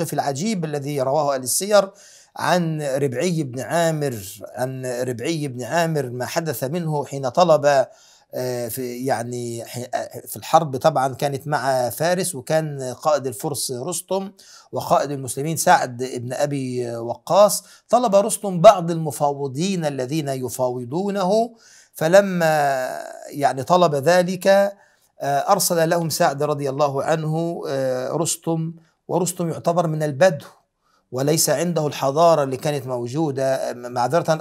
الموقف العجيب الذي رواه أهل السير عن ربعي بن عامر عن ربعي بن عامر ما حدث منه حين طلب آه، في يعني آه، في الحرب طبعا كانت مع فارس وكان قائد الفرس رستم وقائد المسلمين سعد بن ابي وقاص طلب رستم بعض المفاوضين الذين يفاوضونه فلما يعني طلب ذلك آه، ارسل لهم سعد رضي الله عنه رستم ورستم يعتبر من البدو وليس عنده الحضارة اللي كانت موجودة معذرة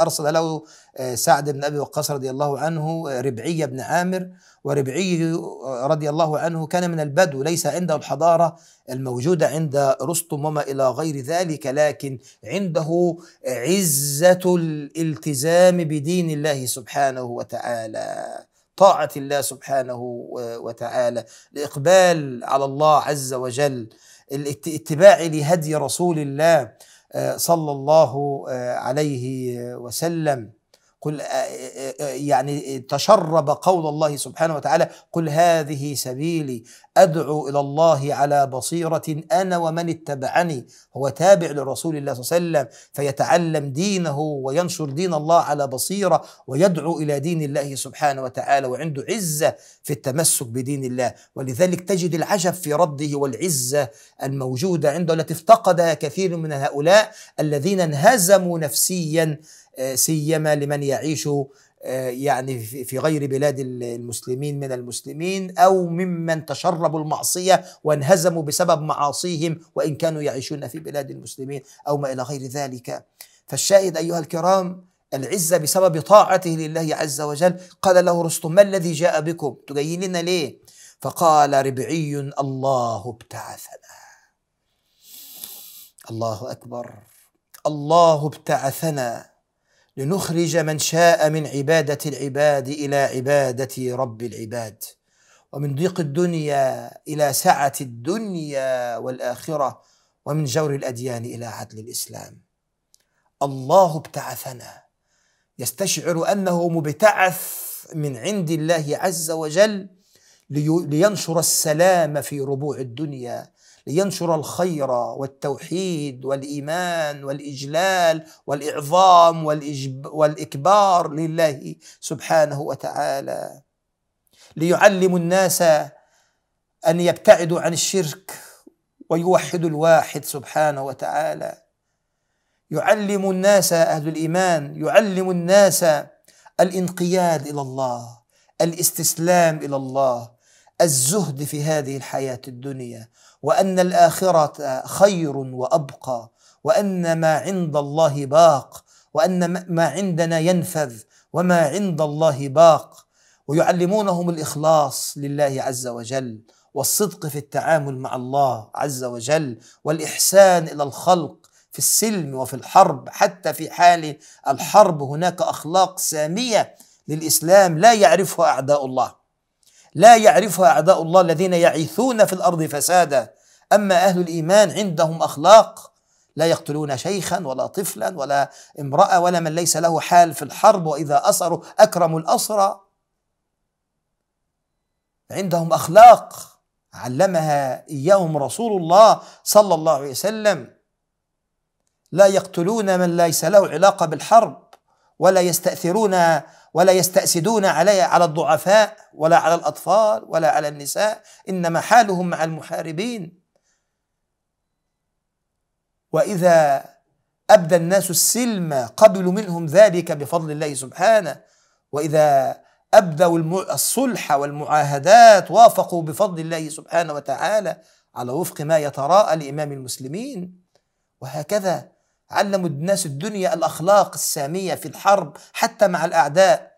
أرسل له آه، سعد بن أبي وقاص رضي الله عنه آه، ربعي بن عامر وربعي آه، رضي الله عنه كان من البدو ليس عنده الحضارة الموجودة عند رستم وما إلى غير ذلك لكن عنده عزة الالتزام بدين الله سبحانه وتعالى طاعة الله سبحانه وتعالى الإقبال على الله عز وجل الاتباع لهدي رسول الله آه، صلى الله آه، عليه وسلم قل يعني تشرب قول الله سبحانه وتعالى قل هذه سبيلي ادعو الى الله على بصيره انا ومن اتبعني هو تابع لرسول الله صلى الله عليه وسلم فيتعلم دينه وينشر دين الله على بصيره ويدعو الى دين الله سبحانه وتعالى وعنده عزه في التمسك بدين الله ولذلك تجد العجب في رده والعزه الموجوده عنده التي افتقدها كثير من هؤلاء الذين انهزموا نفسيا آه، سيما لمن يعيش آه، يعني في غير بلاد المسلمين من المسلمين او ممن تشربوا المعصيه وانهزموا بسبب معاصيهم وان كانوا يعيشون في بلاد المسلمين او ما الى غير ذلك. فالشاهد ايها الكرام العزه بسبب طاعته لله عز وجل قال له رستم ما الذي جاء بكم؟ تجيين لنا ليه؟ فقال ربعي الله ابتعثنا. الله اكبر الله ابتعثنا لنخرج من شاء من عبادة العباد إلى عبادة رب العباد ومن ضيق الدنيا إلى سعة الدنيا والآخرة ومن جور الأديان إلى عدل الإسلام الله ابتعثنا يستشعر أنه مبتعث من عند الله عز وجل لينشر السلام في ربوع الدنيا لينشر الخير والتوحيد والايمان والاجلال والاعظام والاكبار لله سبحانه وتعالى ليعلم الناس ان يبتعدوا عن الشرك ويوحدوا الواحد سبحانه وتعالى يعلم الناس اهل الايمان يعلم الناس الانقياد الى الله الاستسلام الى الله الزهد في هذه الحياه الدنيا وان الاخره خير وابقى وان ما عند الله باق وان ما عندنا ينفذ وما عند الله باق ويعلمونهم الاخلاص لله عز وجل والصدق في التعامل مع الله عز وجل والاحسان الى الخلق في السلم وفي الحرب حتى في حال الحرب هناك اخلاق ساميه للاسلام لا يعرفها اعداء الله لا يعرفها اعداء الله الذين يعيثون في الارض فسادا اما اهل الايمان عندهم اخلاق لا يقتلون شيخا ولا طفلا ولا امراه ولا من ليس له حال في الحرب واذا اسروا اكرموا الاسرى عندهم اخلاق علمها اياهم رسول الله صلى الله عليه وسلم لا يقتلون من ليس له علاقه بالحرب ولا يستاثرون ولا يستأسدون علي على الضعفاء ولا على الأطفال ولا على النساء إنما حالهم مع المحاربين وإذا أبدى الناس السلم قبلوا منهم ذلك بفضل الله سبحانه وإذا أبدوا الصلح والمعاهدات وافقوا بفضل الله سبحانه وتعالى على وفق ما يتراءى لإمام المسلمين وهكذا علموا الناس الدنيا الأخلاق السامية في الحرب حتى مع الأعداء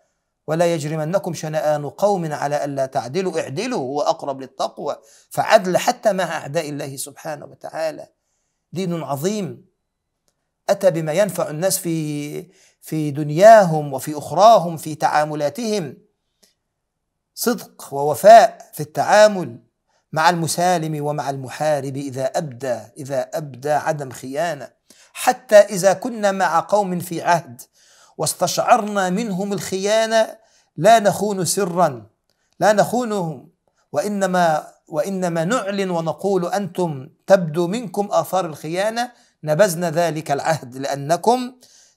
ولا يجرمنكم شنآن قوم على ألا تعدلوا اعدلوا هو أقرب للتقوى فعدل حتى مع أعداء الله سبحانه وتعالى دين عظيم أتى بما ينفع الناس في في دنياهم وفي أخراهم في تعاملاتهم صدق ووفاء في التعامل مع المسالم ومع المحارب إذا أبدى إذا أبدى عدم خيانة حتى إذا كنا مع قوم في عهد واستشعرنا منهم الخيانة لا نخون سرا لا نخونهم وإنما وإنما نعلن ونقول أنتم تبدو منكم آثار الخيانة نبذنا ذلك العهد لأنكم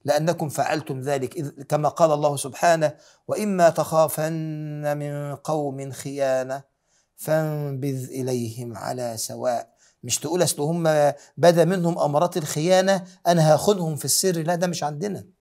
لأنكم فعلتم ذلك كما قال الله سبحانه وإما تخافن من قوم خيانة فانبذ إليهم على سواء مش تقول اصل هم بدا منهم امارات الخيانه انا هاخدهم في السر لا ده مش عندنا